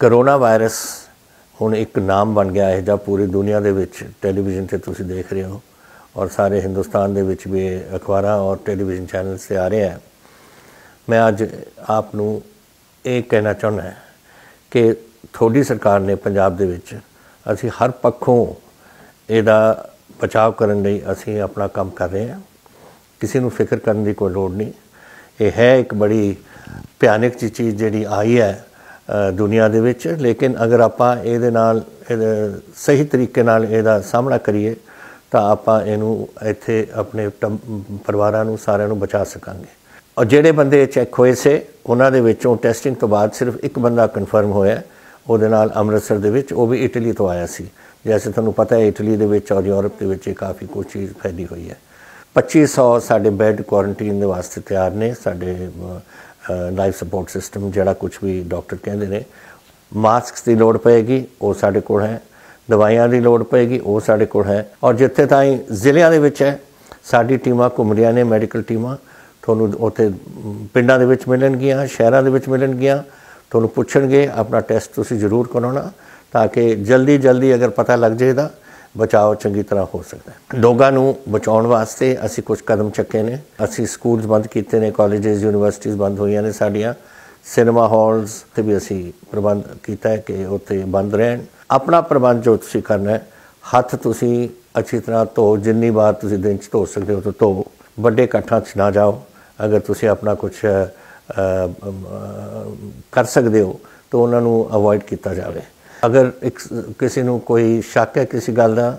corona virus ਹੁਣ ਇੱਕ ਨਾਮ ਬਣ ਗਿਆ ਹੈ ਜਿਹਦਾ ਪੂਰੀ ਦੁਨੀਆ ਦੇ ਵਿੱਚ ਟੈਲੀਵਿਜ਼ਨ ਤੇ ਤੁਸੀਂ ਦੇਖ ਰਹੇ ਹੋ ਔਰ ਸਾਰੇ ਹਿੰਦੁਸਤਾਨ ਦੇ ਵਿੱਚ ਵੀ ਅਖਬਾਰਾਂ ਔਰ ਟੈਲੀਵਿਜ਼ਨ ਚੈਨਲਸ ਤੇ ਆ ਰਹੇ ਹੈ ਮੈਂ ਅੱਜ ਆਪ ਨੂੰ ਇਹ ਕਹਿਣਾ ਚਾਹੁੰਦਾ ਹਾਂ ਕਿ ਥੋੜੀ ਸਰਕਾਰ ਨੇ ਪੰਜਾਬ ਦੇ ਵਿੱਚ ਅਸੀਂ ਹਰ ਪੱਖੋਂ ਇਹਦਾ ਬਚਾਅ ਕਰਨ ਲਈ ਅਸੀਂ ਆਪਣਾ ਕੰਮ ਕਰ ਰਹੇ ਹਾਂ ਕਿਸੇ ਨੂੰ ਫਿਕਰ ਕਰਨ ਦੀ ਕੋਈ ਲੋੜ ਨਹੀਂ ਇਹ ਹੈ ਇੱਕ ਬੜੀ ਭਿਆਨਕ ਚੀਜ਼ ਜਿਹੜੀ ਆਈ ਹੈ ਦੁਨੀਆ ਦੇ ਵਿੱਚ ਲੇਕਿਨ ਅਗਰ ਆਪਾਂ ਇਹਦੇ ਨਾਲ ਸਹੀ ਤਰੀਕੇ ਨਾਲ ਇਹਦਾ ਸਾਹਮਣਾ ਕਰੀਏ ਤਾਂ ਆਪਾਂ ਇਹਨੂੰ ਇੱਥੇ ਆਪਣੇ ਪਰਿਵਾਰਾਂ ਨੂੰ ਸਾਰਿਆਂ ਨੂੰ ਬਚਾ ਸਕਾਂਗੇ ਔਰ ਜਿਹੜੇ ਬੰਦੇ ਚੈੱਕ ਹੋਏ ਸੇ ਉਹਨਾਂ ਦੇ ਵਿੱਚੋਂ ਟੈਸਟਿੰਗ ਤੋਂ ਬਾਅਦ ਸਿਰਫ ਇੱਕ ਬੰਦਾ ਕਨਫਰਮ ਹੋਇਆ ਉਹਦੇ ਨਾਲ ਅੰਮ੍ਰਿਤਸਰ ਦੇ ਵਿੱਚ ਉਹ ਵੀ ਇਟਲੀ ਤੋਂ ਆਇਆ ਸੀ ਜੈਸੇ ਤੁਹਾਨੂੰ ਪਤਾ ਹੈ ਇਟਲੀ ਦੇ ਵਿੱਚ ਔਰ ਯੂਰਪ ਦੇ ਵਿੱਚ ਕਾਫੀ ਕੁਝ ਚੀਜ਼ ਫੈਲੀ ਹੋਈ ਹੈ 2500 ਸਾਡੇ ਬੈੱਡ ਕੁਆਰੰਟਾਈਨ ਦੇ ਵਾਸਤੇ ਤਿਆਰ ਨੇ ਸਾਡੇ ਲਾਈਫ ਸਪੋਰਟ ਸਿਸਟਮ ਜਿਹੜਾ ਕੁਝ ਵੀ ਡਾਕਟਰ ਕਹਿੰਦੇ ਨੇ ਮਾਸਕਸ ਦੀ ਲੋੜ ਪਏਗੀ ਉਹ ਸਾਡੇ ਕੋਲ ਹੈ ਦਵਾਈਆਂ ਦੀ ਲੋੜ ਪਏਗੀ ਉਹ ਸਾਡੇ ਕੋਲ ਹੈ ਔਰ ਜਿੱਥੇ ਤਾਈਂ ਜ਼ਿਲ੍ਹਿਆਂ ਦੇ ਵਿੱਚ ਹੈ ਸਾਡੀ ਟੀਮਾਂ ਘੁੰਮ ਨੇ ਮੈਡੀਕਲ ਟੀਮਾਂ ਤੁਹਾਨੂੰ ਉੱਥੇ ਪਿੰਡਾਂ ਦੇ ਵਿੱਚ ਮਿਲਣਗੀਆਂ ਸ਼ਹਿਰਾਂ ਦੇ ਵਿੱਚ ਮਿਲਣਗੀਆਂ ਤੁਹਾਨੂੰ ਪੁੱਛਣਗੇ ਆਪਣਾ ਟੈਸਟ ਤੁਸੀਂ ਜ਼ਰੂਰ ਕਰਾਉਣਾ ਤਾਂ ਕਿ ਜਲਦੀ ਜਲਦੀ ਅਗਰ ਪਤਾ ਲੱਗ ਜੇਦਾ ਬਚਾਓ ਚੰਗੀ ਤਰ੍ਹਾਂ ਹੋ ਸਕਦਾ ਹੈ ਡੋਗਾ ਨੂੰ ਬਚਾਉਣ ਵਾਸਤੇ ਅਸੀਂ ਕੁਝ ਕਦਮ ਚੱਕੇ ਨੇ ਅਸੀਂ ਸਕੂਲਸ ਬੰਦ ਕੀਤੇ ਨੇ ਕਾਲਜਸ ਯੂਨੀਵਰਸਿਟੀਆਂ ਬੰਦ ਹੋਈਆਂ ਨੇ ਸਾਡੀਆਂ ਸਿਨੇਮਾ ਹਾਲਸ ਤੇ ਵੀ ਅਸੀਂ ਪ੍ਰਬੰਧ ਕੀਤਾ ਹੈ ਕਿ ਉੱਥੇ ਬੰਦ ਰਹਿਣ ਆਪਣਾ ਪ੍ਰਬੰਧ ਜੋ ਤੁਸੀਂ ਕਰਨਾ ਹੈ ਹੱਥ ਤੁਸੀਂ ਅੱਛੀ ਤਰ੍ਹਾਂ ਧੋ ਜਿੰਨੀ ਵਾਰ ਤੁਸੀਂ ਦਿਨ ਚ ਧੋ ਸਕਦੇ ਹੋ ਤਾਂ ਧੋ ਵੱਡੇ ਇਕੱਠਾਂ 'ਚ ਨਾ ਜਾਓ ਅਗਰ ਤੁਸੀਂ ਆਪਣਾ ਕੁਝ ਕਰ ਸਕਦੇ ਹੋ ਤਾਂ ਉਹਨਾਂ ਨੂੰ ਅਵੋਇਡ ਕੀਤਾ ਜਾਵੇ ਅਗਰ ਕਿਸੇ ਨੂੰ ਕੋਈ ਸ਼ੱਕ ਹੈ ਕਿਸੇ ਗੱਲ ਦਾ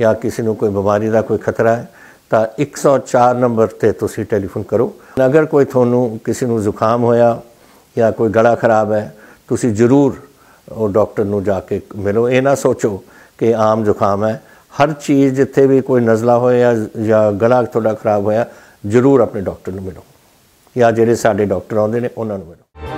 ਜਾਂ ਕਿਸੇ ਨੂੰ ਕੋਈ ਬਿਮਾਰੀ ਦਾ ਕੋਈ ਖਤਰਾ ਹੈ ਤਾਂ 104 ਨੰਬਰ ਤੇ ਤੁਸੀਂ ਟੈਲੀਫੋਨ ਕਰੋ ਅਗਰ ਕੋਈ ਤੁਹਾਨੂੰ ਕਿਸੇ ਨੂੰ ਜ਼ੁਕਾਮ ਹੋਇਆ ਜਾਂ ਕੋਈ ਗਲਾ ਖਰਾਬ ਹੈ ਤੁਸੀਂ ਜ਼ਰੂਰ ਉਹ ਡਾਕਟਰ ਨੂੰ ਜਾ ਕੇ ਮਿਲੋ ਇਹ ਨਾ ਸੋਚੋ ਕਿ ਆਮ ਜ਼ੁਕਾਮ ਹੈ ਹਰ ਚੀਜ਼ ਜਿੱਥੇ ਵੀ ਕੋਈ ਨਜ਼ਲਾ ਹੋਇਆ ਜਾਂ ਗਲਾ ਥੋੜਾ ਖਰਾਬ ਹੋਇਆ ਜ਼ਰੂਰ ਆਪਣੇ ਡਾਕਟਰ ਨੂੰ ਮਿਲੋ ਜਾਂ ਜਿਹੜੇ ਸਾਡੇ ਡਾਕਟਰ ਆਉਂਦੇ ਨੇ ਉਹਨਾਂ ਨੂੰ ਮਿਲੋ